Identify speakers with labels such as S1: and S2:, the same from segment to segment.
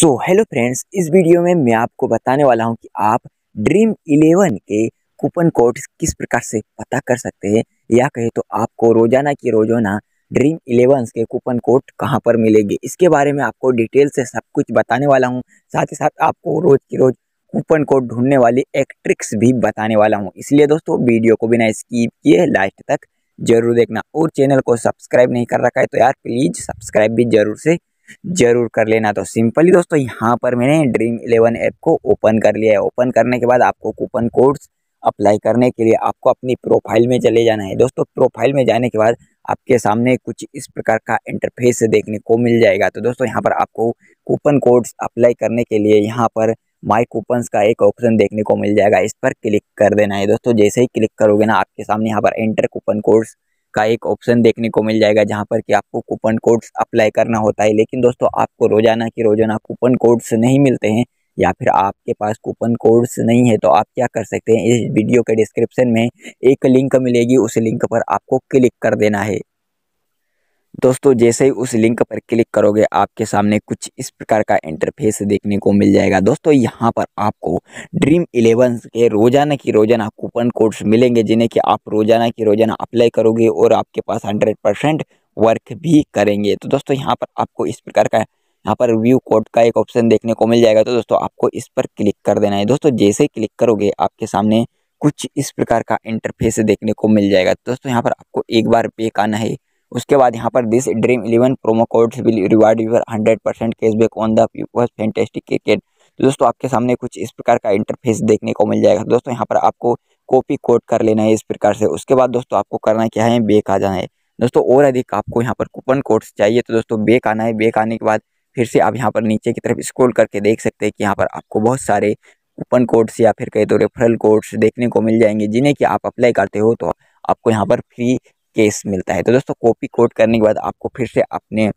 S1: सो hello friends इस video में मैं आपको बताने वाला हूं कि आप ड्रीम इलेवन के कूपन कोड किस प्रकार से पता कर सकते हैं या कहे तो आपको रोजाना की रोजाना ड्रीम इलेवन के कूपन कोड कहां पर मिलेंगे इसके बारे में आपको डिटेल से सब कुछ बताने वाला हूं साथ ही साथ आपको रोज़ की रोज़ कूपन कोड ढूंढने वाली एक ट्रिक्स भी बताने वाला हूँ इसलिए दोस्तों वीडियो को बिना स्कीप किए लास्ट तक जरूर देखना और चैनल को सब्सक्राइब नहीं कर रखा है तो यार प्लीज़ सब्सक्राइब भी जरूर से जरूर कर लेना तो सिंपली दोस्तों यहाँ पर मैंने ड्रीम इलेवन ऐप को ओपन कर लिया है ओपन करने के बाद आपको कूपन कोड्स अप्लाई करने के लिए आपको अपनी प्रोफाइल में चले जाना है दोस्तों प्रोफाइल में जाने के बाद आपके सामने कुछ इस प्रकार का इंटरफेस देखने को मिल जाएगा तो दोस्तों यहाँ पर आपको कूपन कोड्स अप्लाई करने के लिए यहाँ पर माई कूपन का एक ऑप्शन देखने को मिल जाएगा इस पर क्लिक कर देना है दोस्तों जैसे ही क्लिक करोगे ना आपके सामने यहाँ पर एंटर कूपन कोड्स का एक ऑप्शन देखने को मिल जाएगा जहाँ पर कि आपको कूपन कोड्स अप्लाई करना होता है लेकिन दोस्तों आपको रोज़ाना की रोज़ाना कूपन कोड्स नहीं मिलते हैं या फिर आपके पास कूपन कोड्स नहीं है तो आप क्या कर सकते हैं इस वीडियो के डिस्क्रिप्शन में एक लिंक मिलेगी उस लिंक पर आपको क्लिक कर देना है दोस्तों जैसे ही उस लिंक पर क्लिक करोगे आपके सामने कुछ इस प्रकार का इंटरफेस देखने को मिल जाएगा दोस्तों यहाँ पर आपको ड्रीम इलेवन के रोजाना की रोजाना कूपन कोड्स मिलेंगे जिन्हें कि आप रोजाना की रोजाना अप्लाई करोगे और आपके पास हंड्रेड परसेंट वर्क भी करेंगे तो दोस्तों यहाँ पर आपको इस प्रकार का यहाँ पर व्यू कोड का एक ऑप्शन देखने को मिल जाएगा तो दोस्तों आपको इस पर क्लिक कर देना है दोस्तों जैसे ही क्लिक करोगे आपके सामने कुछ इस प्रकार का इंटरफेस देखने को मिल जाएगा दोस्तों यहाँ पर आपको एक बार पे करना है उसके बाद यहाँ पर this Dream Eleven promo code will reward your hundred percent cashback on the fantastic cricket दोस्तों आपके सामने कुछ इस प्रकार का इंटरफेस देखने को मिल जाएगा दोस्तों यहाँ पर आपको कॉपी कोड कर लेना है इस प्रकार से उसके बाद दोस्तों आपको करना क्या है बेक आ जाना है दोस्तों और अधिक आपको यहाँ पर कूपन कोड्स चाहिए तो दोस्तों बेक आना है बेक आने के बाद फिर से आप यहाँ पर नीचे की तरफ स्क्रॉल करके देख सकते हैं कि यहाँ पर आपको बहुत सारे कूपन कोड्स या फिर कहे तो रेफरल कोड्स देखने को मिल जाएंगे जिन्हें कि आप अप्लाई करते हो तो आपको यहाँ पर फ्री केस मिलता है तो दोस्तों कॉपी कोड करने के बाद आपको फिर से अपने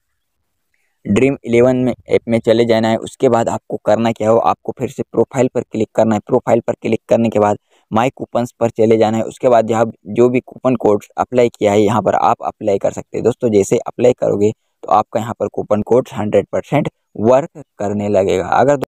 S1: ड्रीम इलेवन में ऐप में चले जाना है उसके बाद आपको करना क्या हो आपको फिर से प्रोफाइल पर क्लिक करना है प्रोफाइल पर क्लिक करने के बाद माय कूपन्स पर चले जाना है उसके बाद यहाँ जो भी कूपन कोड अप्लाई किया है यहाँ पर आप अप्लाई कर सकते हैं दोस्तों जैसे अप्लाई करोगे तो आपका यहाँ पर कूपन कोड हंड्रेड वर्क करने लगेगा अगर